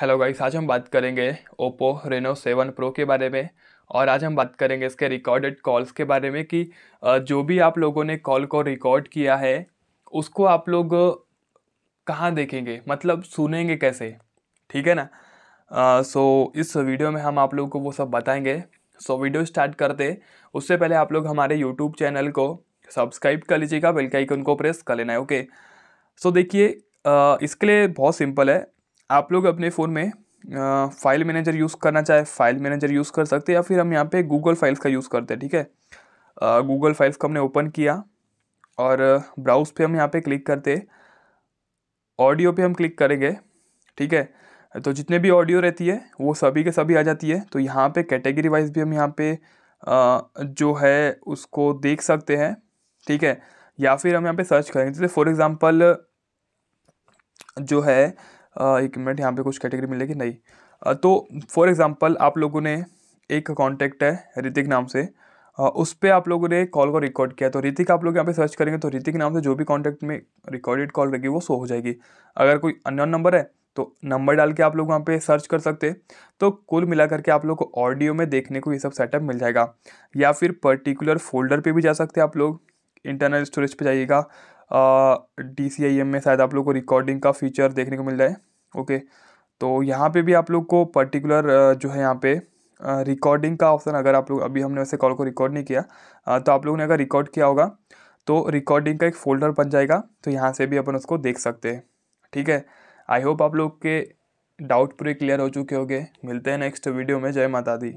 hello guys आज हम बात करेंगे ओप्पो रेनो सेवन प्रो के बारे में और आज हम बात करेंगे इसके रिकॉर्डेड कॉल्स के बारे में कि जो भी आप लोगों ने कॉल को रिकॉर्ड किया है उसको आप लोग कहाँ देखेंगे मतलब सुनेंगे कैसे ठीक है ना आ, सो इस वीडियो में हम आप लोगों को वो सब बताएंगे सो वीडियो स्टार्ट करते उससे पहले आप लोग हमारे यूट्यूब चैनल को सब्सक्राइब कर लीजिएगा बेल उनको आइकन को प्रेस कर लेना है ओके सो देखिए इसके लिए बहुत सिंपल है आप लोग अपने फ़ोन में फाइल मैनेजर यूज़ करना चाहे फाइल मैनेजर यूज़ कर सकते हैं या फिर हम यहाँ पे गूगल फाइल्स का यूज़ करते हैं ठीक है गूगल फाइल्स का हमने ओपन किया और ब्राउज पे हम यहाँ पे क्लिक करते ऑडियो पे हम क्लिक करेंगे ठीक है तो जितने भी ऑडियो रहती है वो सभी के सभी आ जाती है तो यहाँ पे कैटेगरी वाइज भी हम यहाँ पे जो है उसको देख सकते हैं ठीक है या फिर हम यहाँ पे सर्च करेंगे जैसे फॉर एग्ज़ाम्पल जो है एक मिनट यहाँ पे कुछ कैटेगरी मिलेगी नहीं तो फॉर एग्जांपल आप लोगों ने एक कांटेक्ट है ऋतिक नाम से उस पर आप लोगों ने कॉल को रिकॉर्ड किया तो ऋतिक आप लोग यहाँ पे सर्च करेंगे तो ऋतिक नाम से जो भी कॉन्टैक्ट में रिकॉर्डेड कॉल रहेगी वो शो हो जाएगी अगर कोई अननोन नंबर है तो नंबर डाल के आप लोग वहाँ पे सर्च कर सकते तो कुल मिला करके आप लोग को ऑडियो में देखने को ये सब सेटअप मिल जाएगा या फिर पर्टिकुलर फोल्डर पे भी जा सकते हैं आप लोग इंटरनल स्टोरेज पे जाइएगा डी सी आई एम में शायद आप लोग को रिकॉर्डिंग का फीचर देखने को मिल रहा है ओके तो यहाँ पे भी आप लोग को पर्टिकुलर जो है यहाँ पे रिकॉर्डिंग का ऑप्शन अगर आप लोग अभी हमने वैसे कॉल को रिकॉर्ड नहीं किया तो आप लोगों ने अगर रिकॉर्ड किया होगा तो रिकॉर्डिंग का एक फोल्डर बन जाएगा तो यहाँ से भी अपन उसको देख सकते हैं ठीक है आई होप आप लोग के डाउट पूरे क्लियर हो चुके होंगे मिलते हैं नेक्स्ट वीडियो में जय माता दी